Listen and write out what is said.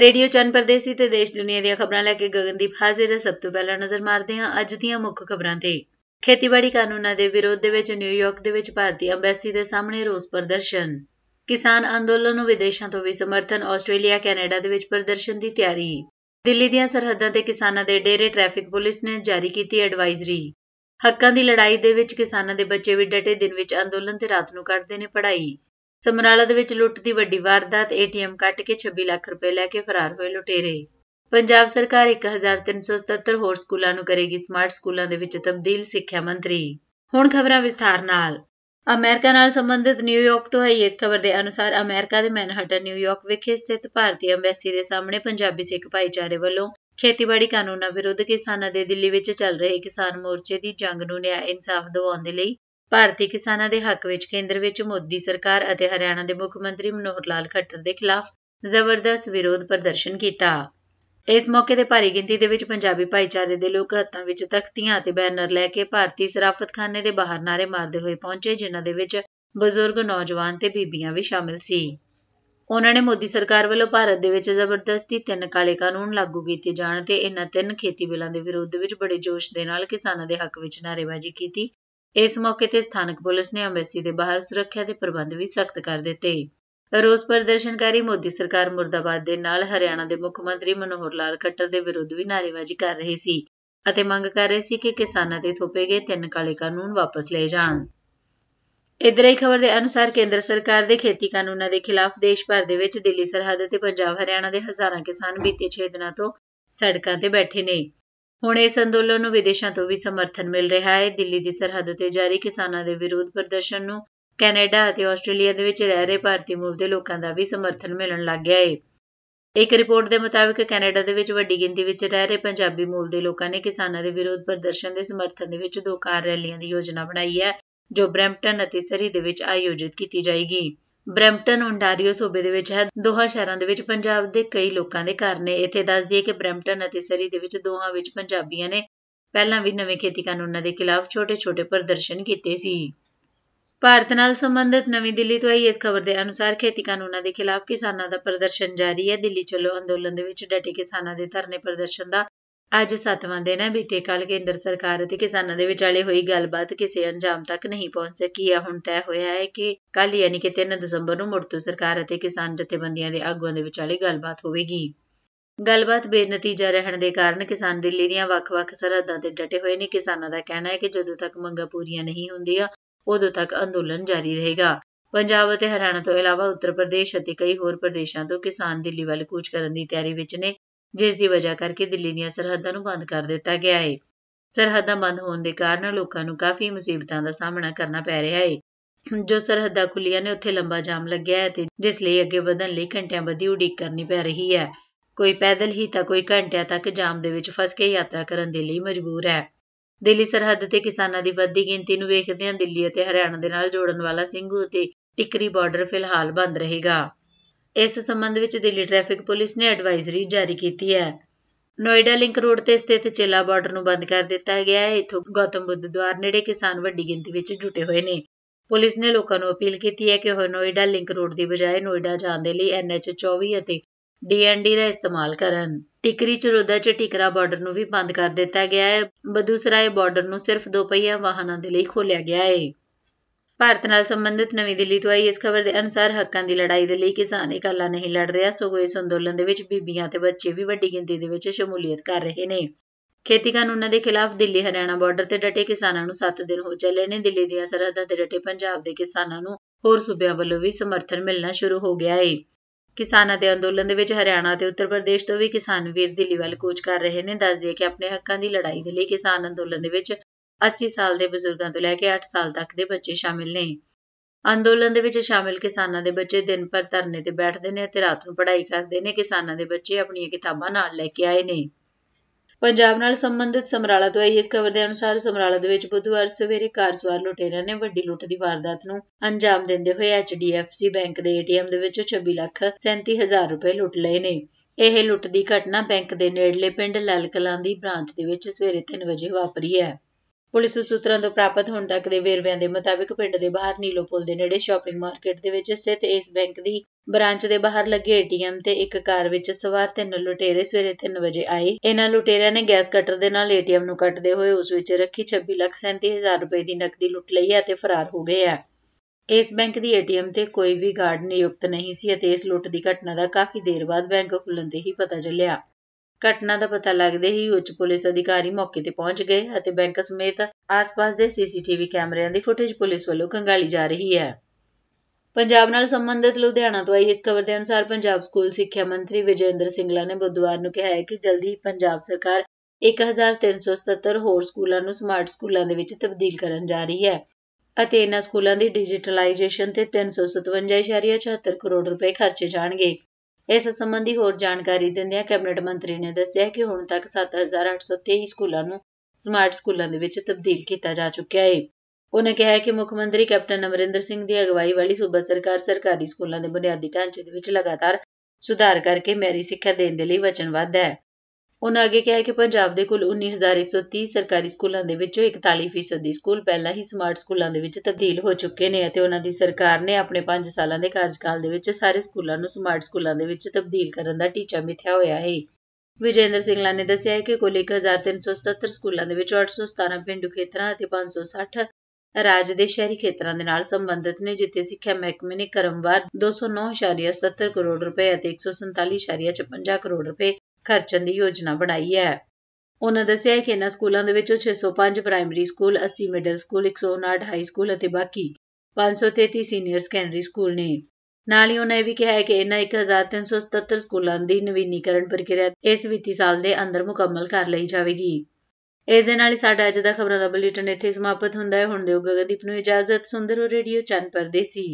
Radio ਪਰਦੇਸੀ ਤੇ ਦੇਸ਼ ਦੁਨੀਆ ਦੀਆਂ ਖਬਰਾਂ ਲੈ ਕੇ ਗਗਨਦੀਪ ਹਾਜ਼ਰ ਹੈ ਸਭ ਤੋਂ ਪਹਿਲਾਂ ਨਜ਼ਰ ਮਾਰਦੇ ਹਾਂ ਅੱਜ ਦੀਆਂ ਮੁੱਖ ਖਬਰਾਂ ਤੇ ਖੇਤੀਬਾੜੀ ਕਾਨੂੰਨਾਂ ਦੇ ਵਿਰੋਧ ਦੇ ਵਿੱਚ ਨਿਊਯਾਰਕ ਦੇ ਵਿੱਚ ਭਾਰਤੀ ਅੰਬੈਸੀ ਦੇ ਸਾਹਮਣੇ ਰੋਸ ਪ੍ਰਦਰਸ਼ਨ ਕਿਸਾਨ ਅੰਦੋਲਨ ਨੂੰ ਵਿਦੇਸ਼ਾਂ ਤੋਂ ਵੀ ਸਮਰਥਨ ਆਸਟ੍ਰੇਲੀਆ ਕੈਨੇਡਾ ਦੇ ਵਿੱਚ ਪ੍ਰਦਰਸ਼ਨ ਦੀ ਤਿਆਰੀ ਦਿੱਲੀ ਦੀਆਂ ਸਰਹੱਦਾਂ ਤੇ ਕਿਸਾਨਾਂ ਦੇ ਡੇਰੇ ਟ੍ਰੈਫਿਕ ਪੁਲਿਸ ਨੇ ਜਾਰੀ ਕੀਤੀ ਐਡਵਾਈਜ਼ਰੀ ਹੱਕਾਂ ਦੀ ਲੜਾਈ ਦੇ ਵਿੱਚ ਕਿਸਾਨਾਂ ਦੇ ਬੱਚੇ ਵੀ ਡਟੇ ਦਿਨ ਵਿੱਚ ਅੰਦੋਲਨ ਤੇ ਰਾਤ ਨੂੰ ਕਰਦੇ ਨੇ ਪੜ੍ਹਾਈ ਸਮਰਾਲਾ ਦੇ ਵਿੱਚ ਲੁੱਟ ਦੀ ਵੱਡੀ ਵਾਰਦਾਤ ਏਟੀਐਮ ਕੱਟ ਕੇ 26 ਲੱਖ ਰੁਪਏ ਲੈ ਕੇ ਫਰਾਰ ਹੋਏ ਲੁਟੇਰੇ ਪੰਜਾਬ ਸਰਕਾਰ 1377 ਹੋਰ ਸਕੂਲਾਂ ਨੂੰ ਕਰੇਗੀ ਸਮਾਰਟ ਸਕੂਲਾਂ ਦੇ ਵਿੱਚ ਤਬਦੀਲ ਸਿੱਖਿਆ ਮੰਤਰੀ ਹੁਣ ਖਬਰਾਂ ਵਿਸਥਾਰ ਨਾਲ ਅਮਰੀਕਾ ਨਾਲ ਸੰਬੰਧਿਤ ਨਿਊਯਾਰਕ ਤੋਂ ਹੈ ਇਸ ਖਬਰ ਦੇ ਅਨੁਸਾਰ ਅਮਰੀਕਾ ਦੇ ਮੈਨਹਟਨ ਨਿਊਯਾਰਕ ਵਿਖੇ ਸਥਿਤ ਭਾਰਤੀ ਐਮਬੈਸੀ ਦੇ ਸਾਹਮਣੇ ਪੰਜਾਬੀ ਸਿੱਖ ਭਾਈਚਾਰੇ ਵੱਲੋਂ ਖੇਤੀਬਾੜੀ ਕਾਨੂੰਨਾਂ ਵਿਰੁੱਧ ਕਿਸਾਨਾਂ ਦੇ ਦਿੱਲੀ ਵਿੱਚ ਚੱਲ ਰਹੇ ਕਿਸਾਨ ਮੋਰਚੇ ਦੀ ਜੰਗ ਨੂੰ ਨਿਆਂ ਇਨਸਾਫ ਦਿਵਾਉਣ ਦੇ ਲਈ ਭਾਰਤੀ ਕਿਸਾਨਾਂ ਦੇ ਹੱਕ ਵਿੱਚ ਕੇਂਦਰ ਵਿੱਚ ਮੋਦੀ ਸਰਕਾਰ ਅਤੇ ਹਰਿਆਣਾ ਦੇ ਮੁੱਖ ਮੰਤਰੀ ਮਨੋਹਰ ਲਾਲ ਖੱਟਰ ਦੇ ਖਿਲਾਫ ਜ਼ਬਰਦਸਤ ਵਿਰੋਧ ਪ੍ਰਦਰਸ਼ਨ ਕੀਤਾ ਇਸ ਮੌਕੇ ਤੇ ਭਾਰੀ ਗਿਣਤੀ ਦੇ ਵਿੱਚ ਪੰਜਾਬੀ ਭਾਈਚਾਰੇ ਦੇ ਲੋਕ ਹੱਥਾਂ ਵਿੱਚ ਤਖਤੀਆਂ ਅਤੇ ਬੈਨਰ ਲੈ ਕੇ ਭਾਰਤੀ ਸਰਾਫਤਖਾਨੇ ਦੇ ਬਾਹਰ ਨਾਰੇ ਮਾਰਦੇ ਹੋਏ ਪਹੁੰਚੇ ਜਿਨ੍ਹਾਂ ਦੇ ਵਿੱਚ ਬਜ਼ੁਰਗ ਨੌਜਵਾਨ ਤੇ ਬੀਬੀਆਂ ਵੀ ਸ਼ਾਮਿਲ ਸੀ ਉਹਨਾਂ ਨੇ ਮੋਦੀ ਸਰਕਾਰ ਵੱਲੋਂ ਭਾਰਤ ਦੇ ਵਿੱਚ ਜ਼ਬਰਦਸਤੀ ਤਿੰਨ ਕਾਲੇ ਕਾਨੂੰਨ ਲਾਗੂ ਕੀਤੇ ਜਾਣ ਤੇ ਇਹਨਾਂ ਤਿੰਨ ਖੇਤੀ ਬਿੱਲਾਂ ਦੇ ਵਿਰੋਧ ਵਿੱਚ ਬੜੇ ਜੋਸ਼ ਦੇ ਨਾਲ ਕਿਸਾਨਾਂ ਦੇ ਹੱਕ ਵਿੱਚ ਨਾਰੇਬਾਜ਼ੀ ਕੀਤੀ ਇਸ ਮੌਕੇ ਤੇ ਸਥਾਨਕ ਪੁਲਿਸ ਨੇ ਅੰਬੈਸੀ ਦੇ ਬਾਹਰ ਸੁਰੱਖਿਆ ਦੇ ਪ੍ਰਬੰਧ ਵੀ ਸਖਤ ਕਰ ਦਿੱਤੇ ਰੋਸ ਪ੍ਰਦਰਸ਼ਨਕਾਰੀ ਮੋਦੀ ਸਰਕਾਰ ਮੁਰਦਾਬਾਦ ਦੇ ਨਾਲ ਹਰਿਆਣਾ ਦੇ ਮੁੱਖ ਮੰਤਰੀ ਮਨੋਹਰ ਲਾਲ ਖੱਟਰ ਦੇ ਵਿਰੁੱਧ ਵੀ ਨਾਅਰੇਬਾਜ਼ੀ ਕਰ ਰਹੇ ਸੀ ਅਤੇ ਮੰਗ ਕਰ ਰਹੇ ਸੀ ਕਿ ਕਿਸਾਨਾਂ ਤੇ ਥੋਪੇ ਗਏ ਤਿੰਨ ਕਾਲੇ ਕਾਨੂੰਨ ਵਾਪਸ ਲਏ ਜਾਣ ਇਧਰ ਖਬਰ ਦੇ ਅਨੁਸਾਰ ਕੇਂਦਰ ਸਰਕਾਰ ਦੇ ਖੇਤੀ ਕਾਨੂੰਨਾਂ ਦੇ ਖਿਲਾਫ ਦੇਸ਼ ਭਰ ਦੇ ਵਿੱਚ ਦਿੱਲੀ ਸਰਹੱਦ ਤੇ ਪੰਜਾਬ ਹਰਿਆਣਾ ਦੇ ਹਜ਼ਾਰਾਂ ਕਿਸਾਨ ਬੀਤੇ 6 ਦਿਨਾਂ ਤੋਂ ਸੜਕਾਂ ਤੇ ਬੈਠੇ ਨੇ ਹੁਣ ਇਸ ਅੰਦੋਲਨ ਨੂੰ ਵਿਦੇਸ਼ਾਂ ਤੋਂ ਵੀ ਸਮਰਥਨ ਮਿਲ ਰਿਹਾ ਹੈ ਦਿੱਲੀ ਦੀ ਸਰਹੱਦ ਤੇ ਜਾਰੀ ਕਿਸਾਨਾਂ ਦੇ ਵਿਰੋਧ ਪ੍ਰਦਰਸ਼ਨ ਨੂੰ ਕੈਨੇਡਾ ਅਤੇ ਆਸਟ੍ਰੇਲੀਆ ਦੇ ਵਿੱਚ ਰਹਿ ਰਹੇ ਭਾਰਤੀ ਮੂਲ ਦੇ ਲੋਕਾਂ ਦਾ ਵੀ ਸਮਰਥਨ ਮਿਲਣ ਲੱਗ ਗਿਆ ਹੈ ਇੱਕ ਰਿਪੋਰਟ ਦੇ ਮੁਤਾਬਕ ਕੈਨੇਡਾ ਦੇ ਵਿੱਚ ਵੱਡੀ ਗਿਣਤੀ ਵਿੱਚ ਰਹਿ ਰਹੇ ਪੰਜਾਬੀ ਮੂਲ ਦੇ ਲੋਕਾਂ ਨੇ ਕਿਸਾਨਾਂ ਦੇ ਵਿਰੋਧ ਪ੍ਰਦਰਸ਼ਨ ਦੇ ਸਮਰਥਨ ਦੇ ਵਿੱਚ ਦੋ ਕਾਰ ਰੈਲੀਆਂ ਦੀ ਯੋਜਨਾ ਬਣਾਈ ਹੈ ਜੋ ਬ੍ਰੈਂਪਟਨ ਅਤੇ ਸਰੀ ਦੇ ਵਿੱਚ ਆਯੋਜਿਤ ਕੀਤੀ ਜਾਏਗੀ ਬ੍ਰੈਂਪਟਨ ਓਨਟਾਰੀਓ ਸੂਬੇ ਦੇ ਵਿੱਚ ਹੈ ਦੋਹਾਂ ਸ਼ਹਿਰਾਂ ਦੇ ਵਿੱਚ ਪੰਜਾਬ ਦੇ ਕਈ ਲੋਕਾਂ ਦੇ ਘਰ ਨੇ ਇੱਥੇ ਦੱਸ ਦਈਏ ਕਿ ਬ੍ਰੈਂਪਟਨ ਅਤੇ ਸਰੀ ਦੇ ਵਿੱਚ ਦੋਹਾਂ ਵਿੱਚ ਪੰਜਾਬੀਆਂ ਨੇ ਪਹਿਲਾਂ ਵੀ ਨਵੇਂ ਖੇਤੀ ਕਾਨੂੰਨਾਂ ਦੇ ਖਿਲਾਫ ਛੋਟੇ-ਛੋਟੇ ਪ੍ਰਦਰਸ਼ਨ ਕੀਤੇ ਸੀ ਭਾਰਤ ਨਾਲ ਸੰਬੰਧਿਤ ਨਵੀਂ ਦਿੱਲੀ ਤੋਂ ਆਈ ਇਸ ਖਬਰ ਦੇ ਅਨੁਸਾਰ ਖੇਤੀ ਕਾਨੂੰਨਾਂ ਦੇ ਖਿਲਾਫ ਕਿਸਾਨਾਂ ਦਾ ਪ੍ਰਦਰਸ਼ਨ ਜਾਰੀ ਹੈ ਦਿੱਲੀ ਚਲੋ ਅੰਦੋਲਨ ਦੇ ਵਿੱਚ ਡਟੇ ਕਿਸਾਨਾਂ ਦੇ ਧਰਨੇ ਪ੍ਰਦਰਸ਼ਨ ਦਾ ਅੱਜ 7ਵਾਂ ਦਿਨ ਹੈ ਬੀਤੇ ਕੱਲ ਕੇਂਦਰ ਸਰਕਾਰ ਅਤੇ ਕਿਸਾਨਾਂ ਦੇ ਵਿਚਾਲੇ ਹੋਈ ਗੱਲਬਾਤ ਕਿਸੇ ਅੰਜਾਮ ਤੱਕ ਨਹੀਂ ਪਹੁੰਚ ਸਕੀ ਹੈ ਹੁਣ ਤੈਅ ਹੋਇਆ ਹੈ ਕਿ ਕੱਲ ਯਾਨੀ ਕਿ 3 ਦਸੰਬਰ ਨੂੰ ਮੁੜ ਤੋਂ ਸਰਕਾਰ ਅਤੇ ਕਿਸਾਨ ਜਥੇਬੰਦੀਆਂ ਦੇ ਆਗੂਆਂ ਦੇ ਵਿਚਾਲੇ ਗੱਲਬਾਤ ਹੋਵੇਗੀ ਗੱਲਬਾਤ ਬੇਨਤੀਜਾ ਰਹਿਣ ਦੇ ਕਾਰਨ ਕਿਸਾਨ ਦਿੱਲੀ ਦੀਆਂ ਵੱਖ-ਵੱਖ ਸਰਹੱਦਾਂ ਤੇ ਡਟੇ ਹੋਏ ਨੇ ਕਿਸਾਨਾਂ ਦਾ ਕਹਿਣਾ ਹੈ ਕਿ ਜਦੋਂ ਤੱਕ ਮੰਗਾਂ ਪੂਰੀਆਂ ਨਹੀਂ ਹੁੰਦੀਆਂ ਉਦੋਂ ਤੱਕ ਅੰਦੋਲਨ ਜਾਰੀ ਰਹੇਗਾ ਪੰਜਾਬ ਅਤੇ ਹਰਿਆਣਾ ਤੋਂ ਇਲਾਵਾ ਉੱਤਰ ਪ੍ਰਦੇਸ਼ ਅਤੇ ਕਈ ਹੋਰ ਪ੍ਰਦੇਸ਼ਾਂ ਤੋਂ ਕਿਸਾਨ ਦਿੱਲੀ ਵੱਲ ਕੂਚ ਕਰਨ ਦੀ ਤਿਆਰੀ ਵਿੱਚ ਨੇ ਜਿਸ ਦੀ ਵਜ੍ਹਾ ਕਰਕੇ ਦਿੱਲੀ ਦੀਆਂ ਸਰਹੱਦਾਂ ਨੂੰ ਬੰਦ ਕਰ ਦਿੱਤਾ ਗਿਆ ਹੈ ਸਰਹੱਦਾਂ ਬੰਦ ਹੋਣ ਦੇ ਕਾਰਨ ਲੋਕਾਂ ਨੂੰ ਕਾਫੀ ਮੁਸੀਬਤਾਂ ਦਾ ਸਾਹਮਣਾ ਕਰਨਾ ਪੈ ਰਿਹਾ ਹੈ ਜੋ ਸਰਹੱਦਾਂ ਖੁੱਲੀਆਂ ਨੇ ਉੱਥੇ ਲੰਬਾ ਜਾਮ ਲੱਗਿਆ ਹੈ ਤੇ ਜਿਸ ਲਈ ਅੱਗੇ ਵਧਣ ਲਈ ਘੰਟਿਆਂ ਬੱਧੀ ਉਡੀਕ ਕਰਨੀ ਪੈ ਰਹੀ ਹੈ ਕੋਈ ਪੈਦਲ ਹੀ ਤਾਂ ਕੋਈ ਘੰਟਿਆਂ ਤੱਕ ਜਾਮ ਦੇ ਵਿੱਚ ਫਸ ਕੇ ਯਾਤਰਾ ਕਰਨ ਦੇ ਲਈ ਮਜਬੂਰ ਹੈ ਦਿੱਲੀ ਸਰਹੱਦ ਤੇ ਕਿਸਾਨਾਂ ਦੀ ਵੱਧਦੀ ਗਿਣਤੀ ਨੂੰ ਵੇਖਦਿਆਂ ਦਿੱਲੀ ਅਤੇ ਹਰਿਆਣਾ ਦੇ ਨਾਲ ਜੋੜਨ ਵਾਲਾ ਸਿੰਘੂ ਤੇ ਟਿਕਰੀ ਬਾਰਡਰ ਫਿਲਹਾਲ ਬੰਦ ਰਹੇਗਾ ਇਸ ਸੰਬੰਧ ਵਿੱਚ ਦਿੱਲੀ ਟ੍ਰੈਫਿਕ ਪੁਲਿਸ ਨੇ ਐਡਵਾਈਜ਼ਰੀ ਜਾਰੀ ਕੀਤੀ ਹੈ ਨੋਇਡਾ ਲਿੰਕ ਰੋਡ ਤੇ ਸਥਿਤ ਚੇਲਾ ਬਾਰਡਰ ਨੂੰ ਬੰਦ ਕਰ ਦਿੱਤਾ ਗਿਆ ਹੈ ਇਥੋਂ ਗੌਤਮ ਬੁੱਧ ਦੁਆਰ ਨੇੜੇ ਕਿਸਾਨ ਵੱਡੀ ਗਿਣਤੀ ਵਿੱਚ ਜੁਟੇ ਹੋਏ ਨੇ ਪੁਲਿਸ ਨੇ ਲੋਕਾਂ ਨੂੰ ਅਪੀਲ ਕੀਤੀ ਹੈ ਕਿ ਉਹ ਨੋਇਡਾ ਲਿੰਕ ਰੋਡ ਦੀ ਬਜਾਏ ਨੋਇਡਾ ਜਾਣ ਦੇ ਲਈ ਐਨਐਚ 24 ਅਤੇ ਡੀਐਨਡੀ ਦਾ ਇਸਤੇਮਾਲ ਕਰਨ ਟਿਕਰੀ ਚਰੋਦਾ ਚ ਟਿਕਰਾ ਬਾਰਡਰ ਨੂੰ ਵੀ ਬੰਦ ਕਰ ਦਿੱਤਾ ਗਿਆ ਹੈ ਬਦੂਸਰਾਏ ਬਾਰਡਰ ਨੂੰ ਸਿਰਫ ਦੋ ਪਹੀਆ ਵਾਹਨਾਂ ਦੇ ਲਈ ਖੋਲਿਆ ਗਿਆ ਹੈ ਭਾਰਤ ਨਾਲ ਸੰਬੰਧਿਤ ਨਵੀਂ ਦਿੱਲੀ ਤੋਂ ਆਈ ਇਸ ਖਬਰ ਦੇ ਅਨੁਸਾਰ ਹੱਕਾਂ ਦੀ ਲੜਾਈ ਦੇ ਲਈ ਕਿਸਾਨ ਇਕੱਲਾ ਨਹੀਂ ਲੜ ਰਿਹਾ ਸਗੋਂ ਇਸ ਅੰਦੋਲਨ ਦੇ ਵਿੱਚ ਬੀਬੀਆਂ ਤੇ ਬੱਚੇ ਵੀ ਵੱਡੀ ਗਿਣਤੀ ਦੇ ਵਿੱਚ ਸ਼ਮੂਲੀਅਤ ਕਰ ਰਹੇ ਨੇ ਖੇਤੀ ਕਾਨੂੰਨਾਂ ਦੇ ਖਿਲਾਫ ਦਿੱਲੀ ਹਰਿਆਣਾ ਬਾਰਡਰ ਤੇ ਡਟੇ ਕਿਸਾਨਾਂ ਨੂੰ 7 ਦਿਨ ਹੋ ਚੱਲੇ ਨੇ ਦਿੱਲੀ ਦੀਆਂ ਸਰਹੱਦਾਂ ਤੇ ਡਟੇ ਪੰਜਾਬ ਦੇ ਕਿਸਾਨਾਂ ਨੂੰ ਹੋਰ ਸੂਬਿਆਂ ਵੱਲੋਂ ਵੀ ਸਮਰਥਨ ਮਿਲਣਾ ਸ਼ੁਰੂ ਹੋ ਗਿਆ ਹੈ ਕਿਸਾਨਾਂ ਦੇ ਅੰਦੋਲਨ ਦੇ ਵਿੱਚ ਹਰਿਆਣਾ ਤੇ ਉੱਤਰ ਪ੍ਰਦੇਸ਼ ਤੋਂ ਵੀ ਕਿਸਾਨ ਵੀਰ ਦਿੱਲੀ ਵੱਲ ਕੂਚ ਕਰ ਰਹੇ ਨੇ ਦੱਸਦੇ ਕਿ ਆਪਣੇ ਹੱਕਾਂ ਦੀ ਲੜਾਈ ਦੇ ਲਈ ਕਿਸਾਨ ਅੰਦੋਲਨ ਦੇ ਵਿੱਚ 80 ਸਾਲ ਦੇ ਬਜ਼ੁਰਗਾਂ ਤੋਂ ਲੈ ਕੇ 8 ਸਾਲ ਤੱਕ ਦੇ ਬੱਚੇ ਸ਼ਾਮਿਲ ਨੇ ਅੰਦੋਲਨ ਦੇ ਵਿੱਚ ਸ਼ਾਮਿਲ ਕਿਸਾਨਾਂ ਦੇ ਬੱਚੇ ਦਿਨ ਭਰ ਧਰਨੇ ਤੇ ਬੈਠਦੇ ਨੇ ਤੇ ਰਾਤ ਨੂੰ ਪੜ੍ਹਾਈ ਕਰਦੇ ਨੇ ਕਿਸਾਨਾਂ ਦੇ ਬੱਚੇ ਆਪਣੀਆਂ ਕਿਤਾਬਾਂ ਨਾਲ ਲੈ ਕੇ ਆਏ ਨੇ ਪੰਜਾਬ ਨਾਲ ਸੰਬੰਧਿਤ ਸਮਰਾਲਾ ਤੋਂ ਇਸ ਖਬਰ ਦੇ ਅਨੁਸਾਰ ਸਮਰਾਲਾ ਦੇ ਵਿੱਚ ਬੁੱਧਵਾਰ ਸਵੇਰੇ ਕਾਰਸਵਾਰ ਲੁਟੇਰਿਆਂ ਨੇ ਵੱਡੀ ਲੁੱਟ ਦੀ ਵਾਰਦਾਤ ਨੂੰ ਅੰਜਾਮ ਦਿੰਦੇ ਹੋਏ HDFC ਬੈਂਕ ਦੇ ATM ਦੇ ਵਿੱਚੋਂ 26 ਲੱਖ ਹਜ਼ਾਰ ਰੁਪਏ ਲੁੱਟ ਲਏ ਨੇ ਇਹ ਲੁੱਟ ਦੀ ਘਟਨਾ ਬੈਂਕ ਦੇ ਨੇੜਲੇ ਪਿੰਡ ਲਲਕਲਾਂ ਦੀ ਬ੍ਰਾਂਚ ਦੇ ਵਿੱਚ ਸਵੇਰੇ 3 ਵਜੇ ਵਾਪਰੀ ਹੈ ਪੁਲਿਸ ਸੂਤਰਾਂ ਤੋਂ ਪ੍ਰਾਪਤ ਹੋਣ ਤੱਕ ਦੇ ਵੇਰਵਿਆਂ ਦੇ ਮੁਤਾਬਕ ਪਿੰਡ ਦੇ ਬਾਹਰ ਨੀਲੋ ਪੁਲ ਦੇ ਨੇੜੇ ਸ਼ਾਪਿੰਗ ਮਾਰਕੀਟ ਦੇ ਵਿੱਚ ਸਥਿਤ ਇਸ ਬੈਂਕ ਦੀ ਬ੍ਰਾਂਚ ਦੇ ਬਾਹਰ ਲੱਗੇ ਏਟੀਐਮ ਤੇ ਇੱਕ ਕਾਰ ਵਿੱਚ ਸਵਾਰ ਤਿੰਨ ਲੁਟੇਰੇ ਸਵੇਰੇ 3 ਵਜੇ ਆਏ ਇਹਨਾਂ ਲੁਟੇਰਿਆਂ ਨੇ ਗੈਸ ਕਟਰ ਦੇ ਨਾਲ ਏਟੀਐਮ ਨੂੰ ਕੱਟਦੇ ਹੋਏ ਉਸ ਵਿੱਚ ਰੱਖੀ 26 ਲੱਖ 37000 ਰੁਪਏ ਦੀ ਨਕਦੀ ਲੁੱਟ ਲਈ ਹੈ ਤੇ ਫਰਾਰ ਹੋ ਗਏ ਆ ਇਸ ਬੈਂਕ ਦੀ ਏਟੀਐਮ ਤੇ ਕੋਈ ਵੀ ਗਾਰਡ ਨਿਯੁਕਤ ਨਹੀਂ ਸੀ ਅਤੇ ਇਸ ਲੁੱਟ ਦੀ ਘਟਨਾ ਦਾ ਕਾਫੀ ਦੇਰ ਬਾਅਦ ਬੈਂਕ ਖੁੱਲਣ ਤੇ ਹੀ ਪਤਾ ਚੱਲਿਆ ਘਟਨਾ ਦਾ ਪਤਾ ਲੱਗਦੇ ਹੀ ਉੱਚ ਪੁਲਿਸ ਅਧਿਕਾਰੀ ਮੌਕੇ ਤੇ ਪਹੁੰਚ ਗਏ ਅਤੇ ਬੈਂਕ ਸਮੇਤ ਆਸ-ਪਾਸ ਦੇ ਸੀਸੀਟੀਵੀ ਕੈਮਰਿਆਂ ਦੀ ਫੁਟੇਜ ਪੁਲਿਸ ਵੱਲੋਂ ਕੰਗਾਲੀ ਜਾ ਰਹੀ ਹੈ। ਪੰਜਾਬ ਨਾਲ ਸੰਬੰਧਿਤ ਲੁਧਿਆਣਾ ਤੋਂ ਆਈ ਇਸ ਖਬਰ ਦੇ ਅਨੁਸਾਰ ਪੰਜਾਬ ਸਕੂਲ ਸਿੱਖਿਆ ਮੰਤਰੀ ਵਿਜੇਂਦਰ ਸਿੰਘਲਾ ਨੇ ਬੁੱਧਵਾਰ ਨੂੰ ਕਿਹਾ ਹੈ ਕਿ ਜਲਦੀ ਹੀ ਪੰਜਾਬ ਸਰਕਾਰ 1377 ਹੋਰ ਸਕੂਲਾਂ ਨੂੰ ਸਮਾਰਟ ਸਕੂਲਾਂ ਦੇ ਵਿੱਚ ਤਬਦੀਲ ਕਰਨ ਜਾ ਰਹੀ ਹੈ ਅਤੇ ਇਹਨਾਂ ਸਕੂਲਾਂ ਦੀ ਡਿਜੀਟਲਾਈਜੇਸ਼ਨ ਤੇ 357.76 ਕਰੋੜ ਰੁਪਏ ਖਰਚੇ ਜਾਣਗੇ। ਇਸ ਸੰਬੰਧੀ ਹੋਰ ਜਾਣਕਾਰੀ ਦਿੰਦਿਆਂ ਕੈਬਨਿਟ ਮੰਤਰੀ ਨੇ ਦੱਸਿਆ ਕਿ ਹੁਣ ਤੱਕ 7823 ਸਕੂਲਾਂ ਨੂੰ ਸਮਾਰਟ ਸਕੂਲਾਂ ਦੇ ਵਿੱਚ ਤਬਦੀਲ ਕੀਤਾ ਜਾ ਚੁੱਕਿਆ ਹੈ ਉਹਨੇ ਕਿਹਾ ਕਿ ਮੁੱਖ ਮੰਤਰੀ ਕੈਪਟਨ ਅਮਰਿੰਦਰ ਸਿੰਘ ਦੀ ਅਗਵਾਈ ਵਾਲੀ ਸੂਬਾ ਸਰਕਾਰ ਸਰਕਾਰੀ ਸਕੂਲਾਂ ਦੇ ਬੁਨਿਆਦੀ ਢਾਂਚੇ ਦੇ ਵਿੱਚ ਲਗਾਤਾਰ ਸੁਧਾਰ ਕਰਕੇ ਮੈਰੀ ਸਿੱਖਿਆ ਦੇਣ ਦੇ ਲਈ ਵਚਨਬੱਧ ਹੈ ਉਹਨਾਂ ਅੱਗੇ ਕਿਹਾ ਕਿ ਪੰਜਾਬ ਦੇ ਕੁੱਲ 19130 ਸਰਕਾਰੀ ਸਕੂਲਾਂ ਦੇ ਵਿੱਚੋਂ 41% ਦੀ ਸਕੂਲ ਪਹਿਲਾਂ ਹੀ ਸਮਾਰਟ ਸਕੂਲਾਂ ਦੇ ਵਿੱਚ ਤਬਦੀਲ ਹੋ ਚੁੱਕੇ ਨੇ ਅਤੇ ਉਹਨਾਂ ਦੀ ਸਰਕਾਰ ਨੇ ਆਪਣੇ 5 ਸਾਲਾਂ ਦੇ ਕਾਰਜਕਾਲ ਦੇ ਵਿੱਚ ਸਾਰੇ ਸਕੂਲਾਂ ਨੂੰ ਸਮਾਰਟ ਸਕੂਲਾਂ ਦੇ ਵਿੱਚ ਤਬਦੀਲ ਕਰਨ ਦਾ ਟੀਚਾ ਮਿਥਿਆ ਹੋਇਆ ਹੈ ਵਿਜੇਂਦਰ ਸਿੰਘਲਾ ਨੇ ਦੱਸਿਆ ਕਿ ਕੁੱਲ 1377 ਸਕੂਲਾਂ ਦੇ ਵਿੱਚ 817 ਪਿੰਡੂ ਖੇਤਰਾਂ ਅਤੇ 560 ਰਾਜ ਦੇ ਸ਼ਹਿਰੀ ਖੇਤਰਾਂ ਦੇ ਨਾਲ ਸੰਬੰਧਿਤ ਨੇ ਜਿੱਥੇ ਸਿੱਖਿਆ ਮਹਿਕਮੇ ਨੇ ਕਰਮਵਾਰ 209.77 ਕਰੋੜ ਰੁਪਏ ਅਤੇ 147.56 ਕਰੋੜ ਰੁਪਏ ਖਰਚਣ ਦੀ ਯੋਜਨਾ ਬਣਾਈ ਹੈ ਉਹਨਾਂ ਦੱਸਿਆ ਕਿ ਇਹਨਾਂ ਸਕੂਲਾਂ ਦੇ ਵਿੱਚੋਂ 605 primary school 80 middle school 159 high school ਅਤੇ ਬਾਕੀ 533 ਸੀਨੀਅਰ ਸੈਕੰਡਰੀ ਸਕੂਲ ਨੇ ਨਾਲ ਹੀ ਉਹਨਾਂ ਇਹ ਵੀ ਕਿਹਾ ਹੈ ਕਿ ਇਹਨਾਂ 1377 ਸਕੂਲਾਂ ਦੀ ਨਵੀਨੀਕਰਨ ਪ੍ਰਕਿਰਿਆ ਇਸ ਵਿੱਤੀ ਸਾਲ ਦੇ ਅੰਦਰ ਮੁਕੰਮਲ ਕਰ ਲਈ ਜਾਵੇਗੀ ਇਸ ਦੇ ਨਾਲ ਹੀ ਸਾਡਾ ਅੱਜ ਦਾ ਖਬਰਾਂ ਦਾ ਬੁਲੇਟਿਨ ਇੱਥੇ ਸਮਾਪਤ ਹੁੰਦਾ ਹੈ ਹੁਣ ਦਿਓ ਗਗਨਦੀਪ ਨੂੰ ਇਜਾਜ਼ਤ ਸੁੰਦਰ ਰੇਡੀਓ ਚੰਨ ਪਰਦੇਸੀ